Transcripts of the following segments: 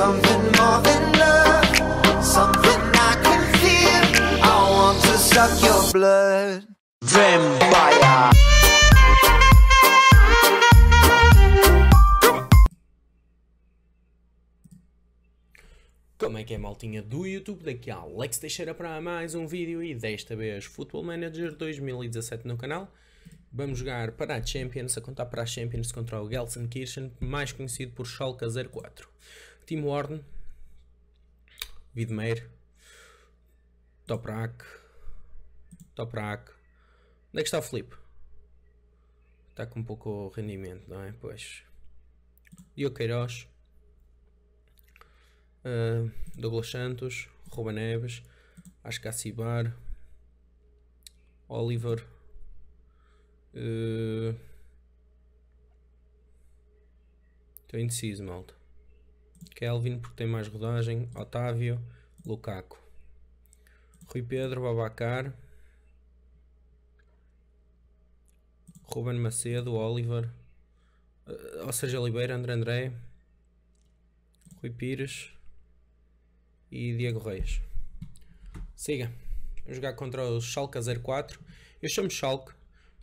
Something more than love, something I can feel. I want to suck your blood. Vampire. Como é que é, maltinha do YouTube? Daqui a Alex Teixeira para mais um vídeo e desta vez Football Manager 2017 no canal. Vamos jogar para a Champions, a contar para a Champions contra o Gelsenkirchen, mais conhecido por Schalke 04. Tim Horn, Vidmeir, Toprak, Toprak. Onde é que está o Felipe? Está com um pouco rendimento, não é? Pois. Diogo Queiroz, uh, Douglas Santos, Ruba Neves, Ascacibar, Oliver. Uh, ah, Estou indeciso, malta. Kelvin, porque tem mais rodagem, Otávio, Lukaku, Rui Pedro, Babacar, Ruben Macedo, Oliver, eh, ou seja, Oliveira, André André, Rui Pires e Diego Reis. Siga, vamos jogar contra o Schalke 04. Eu chamo Schalke,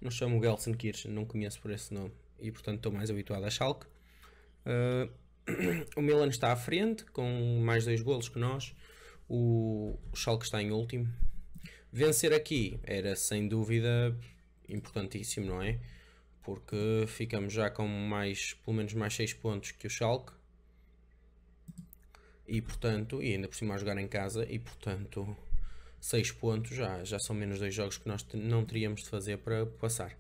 não chamo Gelsenkirchen, não conheço por esse nome e portanto estou mais habituado a Schalke. Uh, o Milan está à frente com mais dois golos que nós. O, Schalke está em último. Vencer aqui era sem dúvida importantíssimo, não é? Porque ficamos já com mais, pelo menos mais 6 pontos que o Schalke. E portanto, e ainda por cima a jogar em casa, e portanto 6 pontos já, já são menos dois jogos que nós não teríamos de fazer para passar.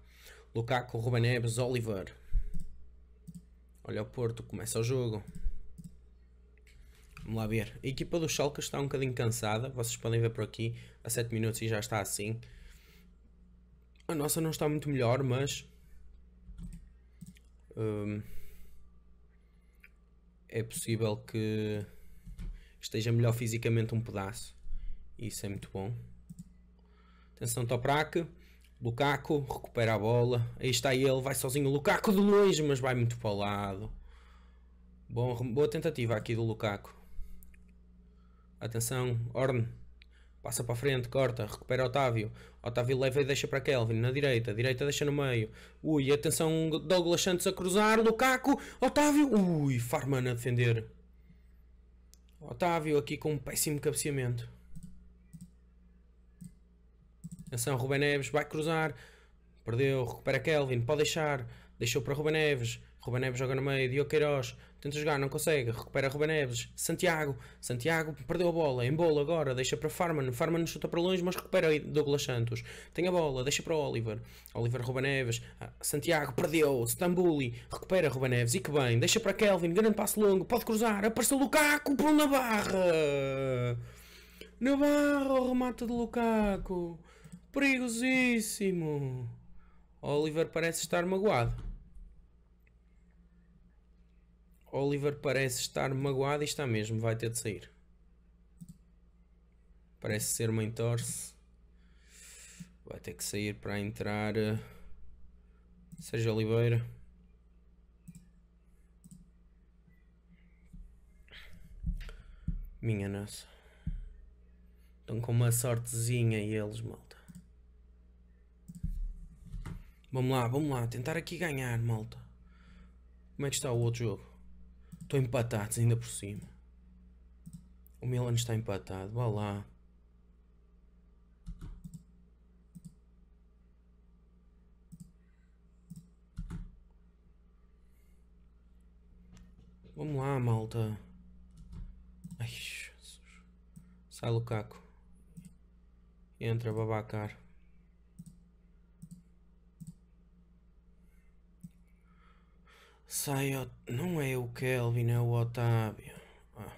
Lukaku, Ruben Neves, Oliver, Olha o Porto, começa o jogo. Vamos lá ver. A equipa do Schalke está um bocadinho cansada. Vocês podem ver por aqui. Há 7 minutos e já está assim. A nossa não está muito melhor, mas... Hum, é possível que esteja melhor fisicamente um pedaço. Isso é muito bom. Atenção, Toprak. Lukaku recupera a bola. Aí está ele, vai sozinho. Lukaku de longe, mas vai muito para o lado. Bom, boa tentativa aqui do Lukaku. Atenção, Orne. Passa para a frente, corta, recupera Otávio. Otávio leva e deixa para Kelvin, na direita, direita deixa no meio. Ui, atenção, Douglas Santos a cruzar, Lukaku, Otávio, ui, Farman a defender. Otávio aqui com um péssimo cabeceamento. Ação Ruben Neves vai cruzar, perdeu, recupera Kelvin, pode deixar, deixou para Ruben Neves, Ruben Neves joga no meio, Diogo Queiroz, tenta jogar, não consegue, recupera Ruben Neves, Santiago, Santiago perdeu a bola, em bola agora, deixa para Farman, Farman chuta para longe, mas recupera Douglas Santos, tem a bola, deixa para Oliver, Oliver Ruben Neves, ah, Santiago perdeu, Stambuli, recupera Ruben Neves, e que bem, deixa para Kelvin, grande passo longo, pode cruzar, apareceu Lukaku, o na barra! o remate de Lukaku. Perigosíssimo! Oliver parece estar magoado. Oliver parece estar magoado e está mesmo, vai ter de sair. Parece ser uma entorse. Vai ter que sair para entrar. Eh, Seja Oliveira. Minha nossa. Estão com uma sortezinha e eles, malta. Vamos lá, vamos lá. Tentar aqui ganhar, malta. Como é que está o outro jogo? Estou empatados ainda por cima. O Milan está empatado. Vá lá. Vamos lá, malta. Ai, Jesus. Sai Lukaku. Entra Babacar. Sai, não é o Kelvin, é o Otávio. Ah.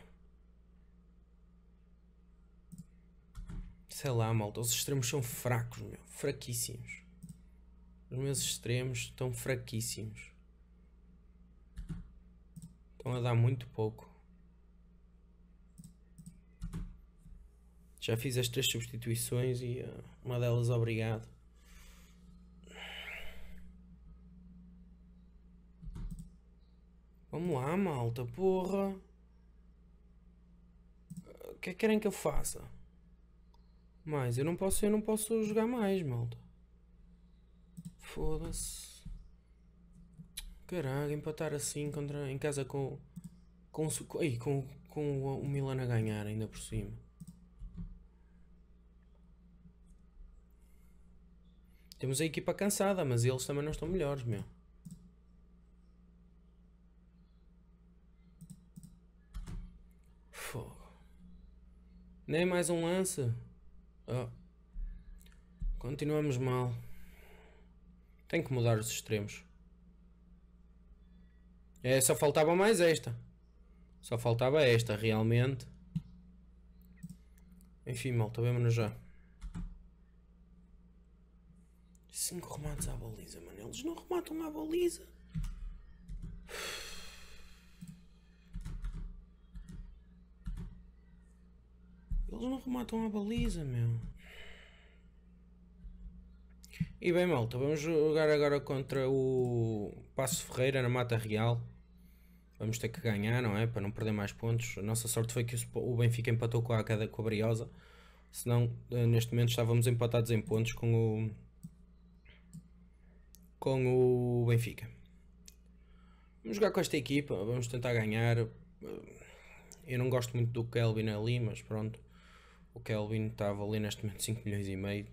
Sei lá, malta, os extremos são fracos, meu. Fraquíssimos. Os meus extremos estão fraquíssimos. Estão a dar muito pouco. Já fiz as três substituições e ah, uma delas obrigado. Vamos lá, malta, porra. O que é que querem que eu faça? Mais, eu não posso, eu não posso jogar mais, malta. Foda-se. Caralho, empatar assim contra, em casa com com, com, com o, o Milan a ganhar ainda por cima. Temos a equipa cansada, mas eles também não estão melhores, meu. Nem mais um lance. Oh. Continuamos mal. Tem que mudar os extremos. É, só faltava mais esta. Só faltava esta, realmente. Enfim, malta, vemos nos já. Cinco remates à baliza, mano. Eles não rematam à baliza. Eles não rematam a baliza, meu. E bem, malta, vamos jogar agora contra o Passo Ferreira na Mata Real. Vamos ter que ganhar, não é? Para não perder mais pontos. A nossa sorte foi que o Benfica empatou com a, com a Briosa. Senão, eh, neste momento, estávamos empatados em pontos com o, com o Benfica. Vamos jogar com esta equipa, vamos tentar ganhar. Eu não gosto muito do Kelvin ali, mas pronto. O Kelvin estava ali neste momento 5 milhões e meio.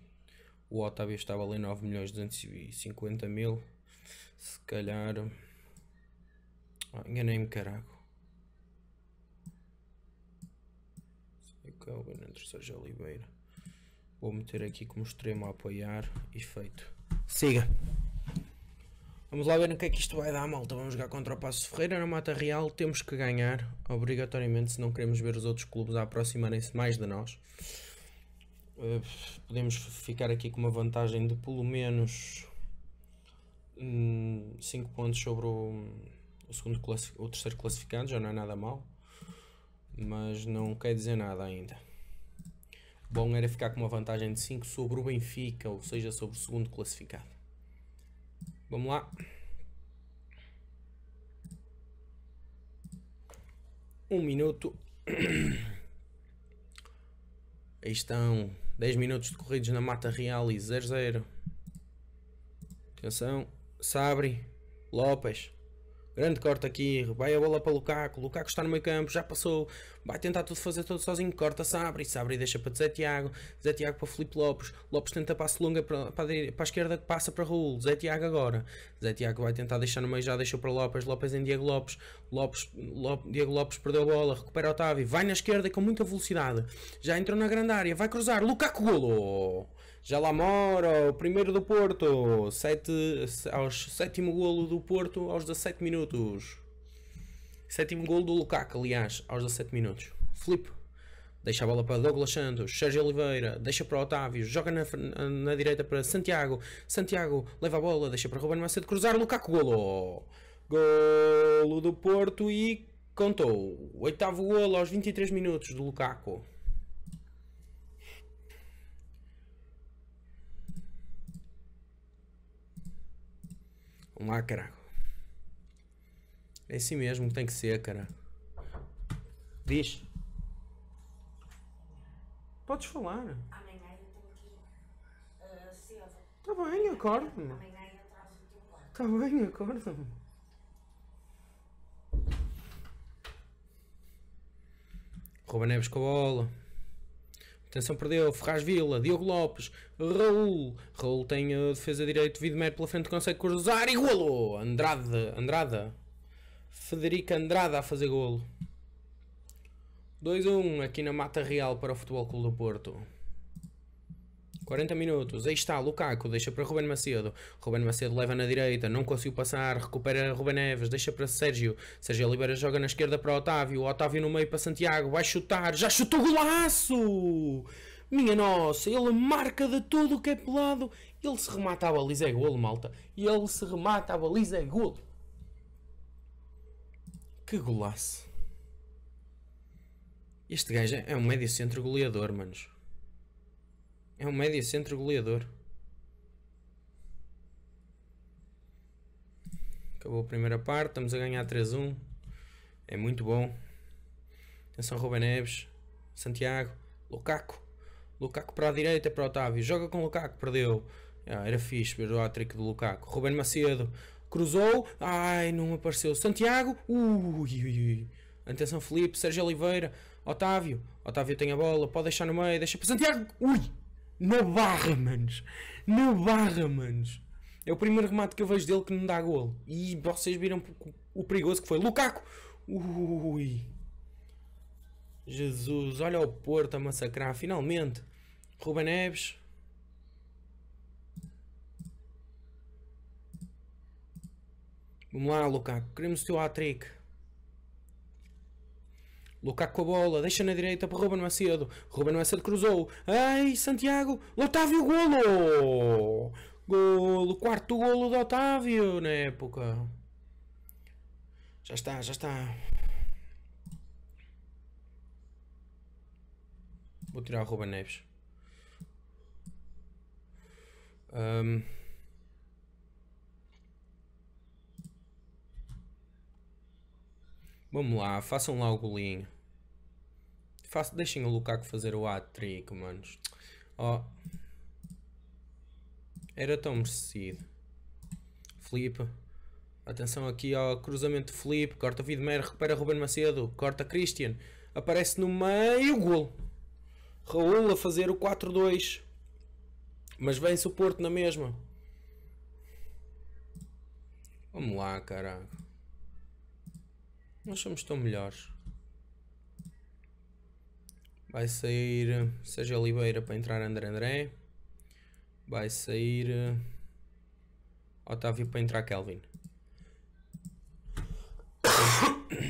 O Otávio estava ali 9 milhões 250 mil. Se calhar. Oh, Enganei-me, carago. O Kelvin entre Sérgio Oliveira. Vou meter aqui como extremo a apoiar e feito. Siga. Vamos lá ver no que é que isto vai dar, malta. Vamos jogar contra o Passo Ferreira na Mata Real. Temos que ganhar, obrigatoriamente, se não queremos ver os outros clubes a aproximarem-se mais de nós. Eh, podemos ficar aqui com uma vantagem de pelo menos 5 hum, pontos sobre o, o, segundo o terceiro classificado. Já não é nada mal, mas não quer dizer nada ainda. Bom era ficar com uma vantagem de 5 sobre o Benfica, ou seja, sobre o segundo classificado. Vamos lá. Um minuto. Aí estão 10 minutos decorridos na Mata Real e 0-0. Atenção. Sabri. Lopes. Grande corte aqui, vai a bola para Lukaku, Lukaku está no meio campo, já passou, vai tentar tudo fazer tudo sozinho, corta Sabri, e deixa para Zé Tiago, Zé Tiago para Felipe Lopes, Lopes tenta passo longa para, para, a, esquerda, que passa para Raul, Zé Tiago agora, Zé Tiago vai tentar deixar no meio, já deixou para Lopes, Lopes em Diego Lopes, Lopes, Lopes Diego Lopes perdeu a bola, recupera Otávio, vai na esquerda com muita velocidade, já entrou na grande área, vai cruzar, Lukaku golo! Já lá mora, o primeiro do Porto, sete, aos sétimo golo do Porto aos 17 minutos. Sétimo golo do Lukaku, aliás, aos 17 minutos. Filipe, deixa a bola para Douglas Santos, Sérgio Oliveira, deixa para Otávio, joga na, na direita para Santiago, Santiago leva a bola, deixa para Ruben Macedo cruzar, Lukaku, golo! Golo do Porto e contou. Oitavo golo aos 23 minutos do Lukaku. Vamos lá, cara. É assim mesmo que tem que ser, cara. Diz. Podes falar. Amanhã eu tenho que ir uh, ah, cedo. Tá bem, acorda-me. Amanhã eu atraso o teu quarto. Tá bem, acorda-me. Ruben Neves com a bola. Atenção, perdeu Ferraz Vila, Diogo Lopes, Raul. Raul tem a defesa de direito, Vidmer pela frente consegue cruzar e golo! Andrade, Andrada. Federico Andrada a fazer golo. 2 a 1 aqui na Mata Real para o Futebol Clube do Porto. 40 minutos, aí está Lukaku, deixa para Ruben Macedo, Ruben Macedo leva na direita, não conseguiu passar, recupera Ruben Neves, deixa para Sérgio, Sérgio Oliveira joga na esquerda para Otávio, Otávio no meio para Santiago, vai chutar, já chutou golaço! Minha nossa, ele marca de tudo o que é pelado, ele se remata a baliza é golo, malta, ele se remata a baliza é golo. Que golaço! Este gajo é um médio centro goleador, manos. É um médio centro goleador. Acabou a primeira parte, estamos a ganhar 3-1. É muito bom. Atenção é Ruben Neves, Santiago, Lukaku. Lukaku para a direita para Otávio. Joga com Lukaku, perdeu. Ah, era fixe ver o hat do Lukaku. Ruben Macedo cruzou. Ai, não apareceu. Santiago. Ui, ui, Atenção Felipe, Sérgio Oliveira, Otávio. Otávio tem a bola, pode deixar no meio, deixa para Santiago. Ui! Na barra, manos. Na barra, manos. É o primeiro remate que eu vejo dele que não dá golo. E vocês viram o perigoso que foi. Lukaku! Ui. Jesus, olha o Porto a massacrar, finalmente. Ruben Neves. Vamos lá, Lukaku. Queremos o teu hat-trick. Lucas com a bola, deixa na direita para Ruben Macedo. Ruben Macedo cruzou. Ai, Santiago! Otávio, golo! Golo, quarto golo do Otávio na época. Já está, já está. Vou tirar o Ruben Neves. Um, Vamos lá, façam lá o golinho. Faço, deixem o Lukaku fazer o hat-trick, manos. Oh. Era tão merecido. Felipe. Atenção aqui ao cruzamento de Felipe. Corta Vidmer, recupera Ruben Macedo. Corta Christian. Aparece no meio. o Gol. Raul a fazer o 4-2. Mas vence o Porto na mesma. Vamos lá, caraca. Nós somos tão melhores. Vai sair eh, Sérgio Oliveira para entrar André André. Vai sair eh, Otávio para entrar Kelvin.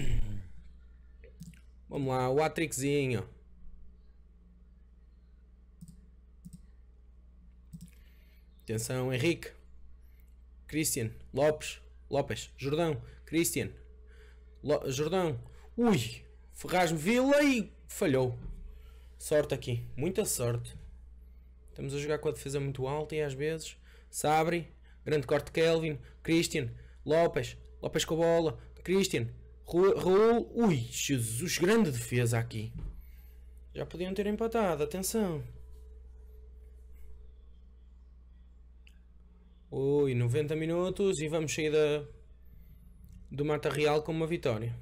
Vamos lá, o Atrixinho. Atenção, Henrique. Christian, Lopes, Lopes, Jordão, Christian, Jordão. Ui, Ferraz-me Vila e falhou. Sorte aqui, muita sorte. Estamos a jogar com a defesa muito alta e às vezes. Sabri, grande corte Kelvin, Christian, Lopes, Lopes com a bola, Christian, Raul. Ui, Jesus, grande defesa aqui. Já podiam ter empatado, atenção. Ui, 90 minutos e vamos sair da, do Mata Real com uma vitória.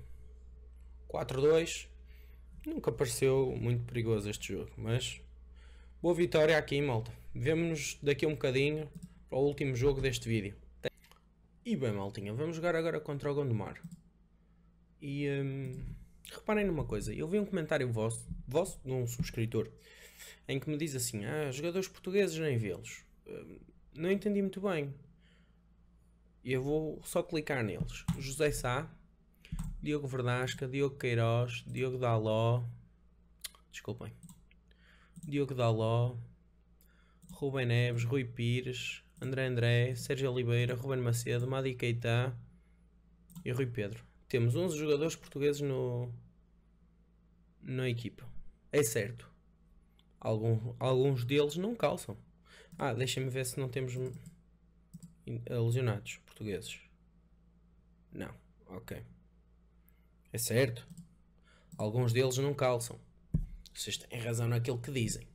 4-2. Nunca pareceu muito perigoso este jogo, mas boa vitória aqui em Malta. Vemo-nos daqui a um bocadinho para o último jogo deste vídeo. E bem, Maltinha, vamos jogar agora contra o Gondomar. E hum, reparem numa coisa, eu vi um comentário vosso, vosso de um subscritor em que me diz assim: Ah, jogadores portugueses nem vê-los. Hum, não entendi muito bem. E eu vou só clicar neles. José Sá, Diogo Verdasca, Diogo Queiroz, Diogo Daló. Desculpem. Diogo Daló, Rubem Neves, Rui Pires, André André, Sérgio Oliveira, Ruben Macedo, Madi Keita e Rui Pedro. Temos 11 jogadores portugueses no, na equipa. É certo. Alguns, alguns deles não calçam. Ah, deixem-me ver se não temos eh, lesionados portugueses? Não, ok. É certo. Alguns deles não calçam. Vocês têm razão naquilo que dizem.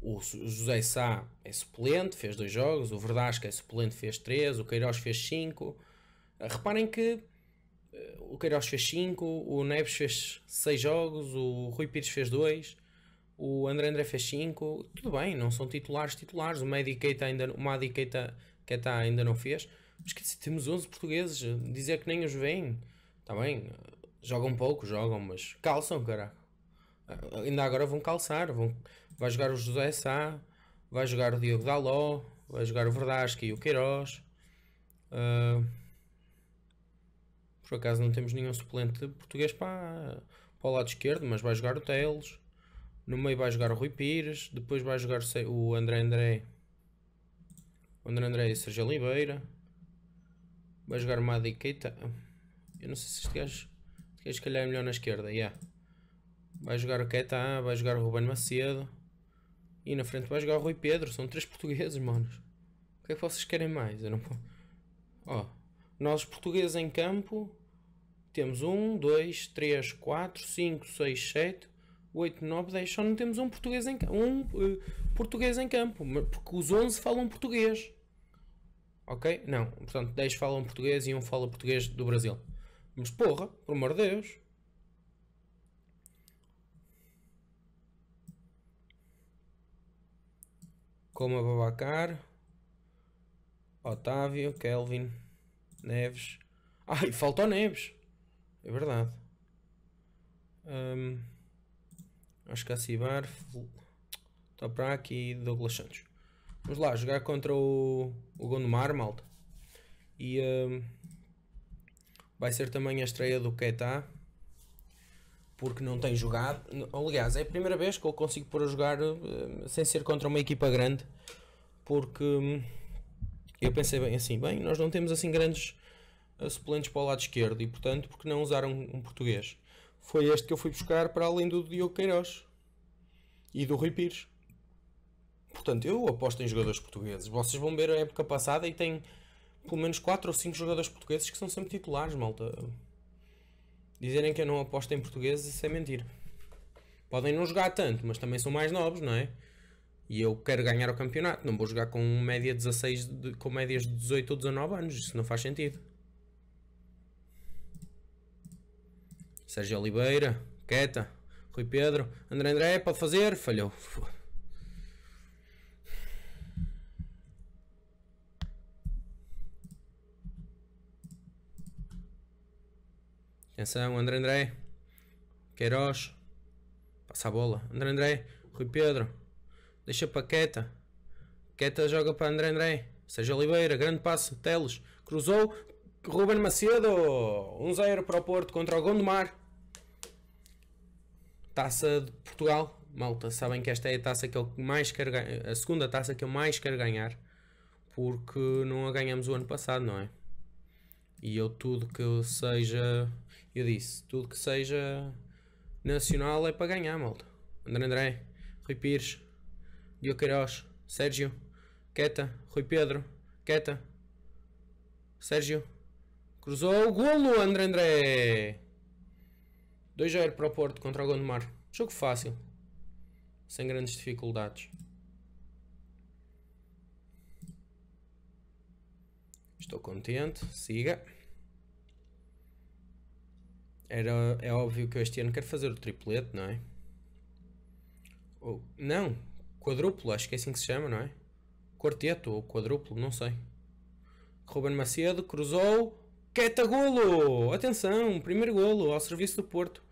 O José Sá é suplente, fez dois jogos. O Verdasca é suplente, fez três. O Queiroz fez cinco. Eh, reparem que eh, o Queiroz fez cinco o Neves fez seis jogos, o Rui Pires fez dois o André André fez cinco Tudo bem, não são titulares titulares. O Medicaita ainda, o Medicaita que até tá, ainda não fez. Mas que temos 11 portugueses, dizer que nem os vêm, está bem, jogam pouco, jogam, mas calçam, cara. Ainda agora vão calçar, vão, vai jogar o José Sá, vai jogar o Diogo Daló, vai jogar o Verdasca e o Queiroz. Uh, por acaso não temos nenhum suplente português para, para o lado esquerdo, mas vai jogar o Teles. No meio vai jogar o Rui Pires, depois vai jogar o André André o André André e Sérgio Oliveira. Vai jogar Madi Keita. Eu não sei se este gajo. Este gajo, se calhar, é melhor na esquerda. Yeah. Vai jogar o Keita, vai jogar o Ruben Macedo. E na frente vai jogar o Rui Pedro. São três portugueses, manos. O que é que vocês querem mais? Eu não Ó. Oh. Nós, portugueses em campo, temos 1, 2, 3, 4, 5, 6, 7, 8, 9, 10. Só não temos um português em, um, uh, português em campo, porque os 11 falam português ok? Não, portanto, 10 falam português e um fala português do Brasil. Mas porra, por amor de Deus. Como a Babacar, Otávio, Kelvin, Neves. Ai, faltou Neves. É verdade. Um, acho que a Cibar, Toprak e Douglas Santos. Vamos lá, jogar contra o, o Gondomar, malta. E uh, vai ser também a estreia do Keita. Porque não tem jogado. Aliás, é a primeira vez que eu consigo pôr a jogar uh, sem ser contra uma equipa grande. Porque hum, eu pensei bem assim, bem, nós não temos assim grandes ah, suplentes para o lado esquerdo. E portanto, porque não usar um, um português? Foi este que eu fui buscar para além do Diogo Queiroz. E do Rui Pires. Portanto, eu aposto em jogadores portugueses. Vocês vão ver a época passada e tem pelo menos 4 ou 5 jogadores portugueses que são sempre titulares, malta. Dizerem que eu não aposto em portugueses, isso é mentira. Podem não jogar tanto, mas também são mais novos, não é? E eu quero ganhar o campeonato, não vou jogar com média 16, com médias de 18 ou 19 anos, isso não faz sentido. Sérgio Oliveira, Queta, Rui Pedro, André André, pode fazer, falhou. Atenção, é André André. Queiroz. Passa a bola. André André. Rui Pedro. Deixa para Queta. Queta joga para André André. Seja Oliveira. Grande passo. Teles. Cruzou. Ruben Macedo. 1-0 para o Porto contra o Gondomar. Taça de Portugal. Malta, sabem que esta é a taça que eu mais quero ganhar. A segunda taça que eu mais quero ganhar. Porque não a ganhamos o ano passado, não é? E eu tudo que seja eu disse: tudo que seja nacional é para ganhar, malta. André André, Rui Pires, Diogo Queiroz, Sérgio, Queta, Rui Pedro, Queta, Sérgio. Cruzou o golo, André André! 2-0 para o Porto contra o Gondomar. Jogo fácil. Sem grandes dificuldades. Estou contente. Siga. Era, é óbvio que eu este ano quero fazer o triplete, não é? Ou, não, quadruplo, acho que é assim que se chama, não é? Quarteto ou quadruplo, não sei. Ruben Macedo cruzou. Queta golo! Atenção, primeiro golo ao serviço do Porto.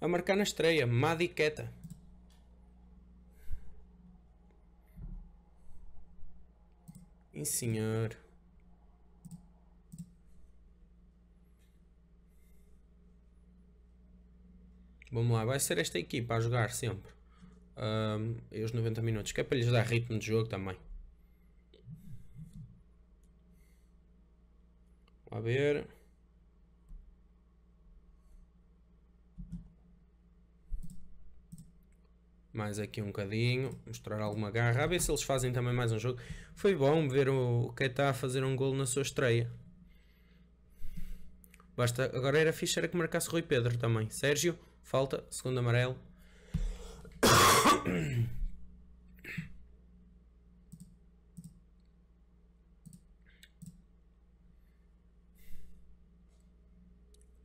A marcar na estreia, Madi Queta. Sim senhor. Vamos lá, vai ser esta equipa a jogar sempre. Um, e os 90 minutos, que é para lhes dar ritmo de jogo também. A ver. mais aqui um bocadinho, mostrar alguma garra, a ver se eles fazem também mais um jogo. Foi bom ver o Keita fazer um gol na sua estreia. Basta, agora era fixe era que marcasse Rui Pedro também. Sérgio, Falta, segundo amarelo.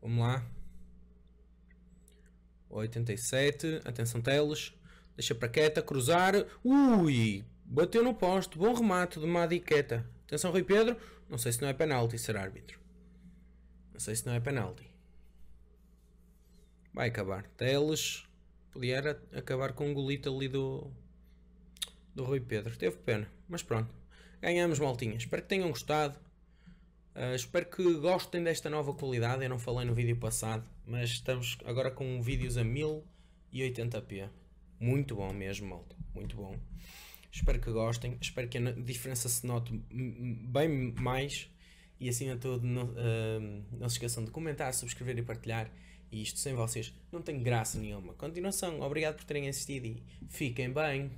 Vamos lá. 87. Atenção, Teles. Deixa para Queta. Cruzar. Ui! Bateu no posto. Bom remate de Madiqueta. Atenção, Rui Pedro. Não sei se não é penalti ser árbitro. Não sei se não é penalti vai acabar. Teles podia era acabar com o um golito ali do, do Rui Pedro. Teve pena, mas pronto. Ganhamos maltinha. Espero que tenham gostado. Uh, espero que gostem desta nova qualidade. Eu não falei no vídeo passado, mas estamos agora com vídeos a 1080p. Muito bom mesmo, malta. Muito bom. Espero que gostem. Espero que a diferença se note bem mais. E acima de tudo, não, uh, não se esqueçam de comentar, subscrever e partilhar. E isto sem vocês não tem graça nenhuma. Continuação, obrigado por terem assistido e fiquem bem.